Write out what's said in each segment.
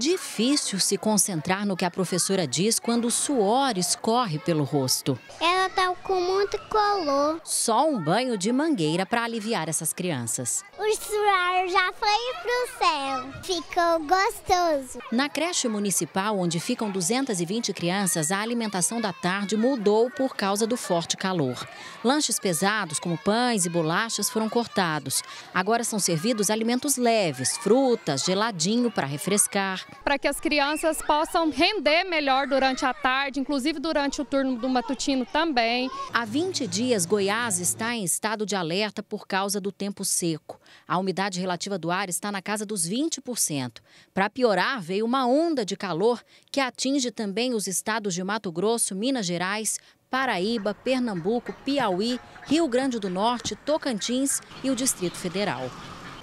Difícil se concentrar no que a professora diz quando o suor escorre pelo rosto. Ela tá com muito calor Só um banho de mangueira para aliviar essas crianças. O suor já foi pro céu. Ficou gostoso. Na creche municipal, onde ficam 220 crianças, a alimentação da tarde mudou por causa do forte calor. Lanches pesados, como pães e bolachas, foram cortados. Agora são servidos alimentos leves, frutas, geladinho para refrescar para que as crianças possam render melhor durante a tarde, inclusive durante o turno do matutino também. Há 20 dias, Goiás está em estado de alerta por causa do tempo seco. A umidade relativa do ar está na casa dos 20%. Para piorar, veio uma onda de calor que atinge também os estados de Mato Grosso, Minas Gerais, Paraíba, Pernambuco, Piauí, Rio Grande do Norte, Tocantins e o Distrito Federal.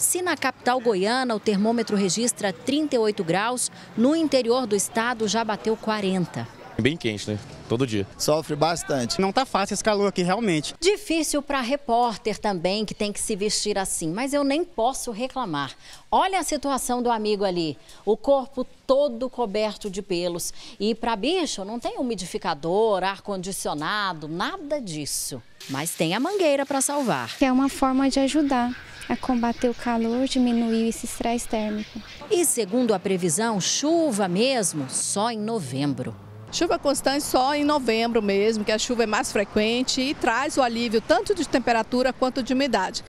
Se na capital goiana o termômetro registra 38 graus, no interior do estado já bateu 40 bem quente, né? Todo dia. Sofre bastante. Não tá fácil esse calor aqui, realmente. Difícil para repórter também, que tem que se vestir assim, mas eu nem posso reclamar. Olha a situação do amigo ali. O corpo todo coberto de pelos. E para bicho, não tem umidificador, ar-condicionado, nada disso. Mas tem a mangueira para salvar. É uma forma de ajudar a é combater o calor, diminuir esse estresse térmico. E segundo a previsão, chuva mesmo só em novembro. Chuva constante só em novembro mesmo, que a chuva é mais frequente e traz o alívio tanto de temperatura quanto de umidade.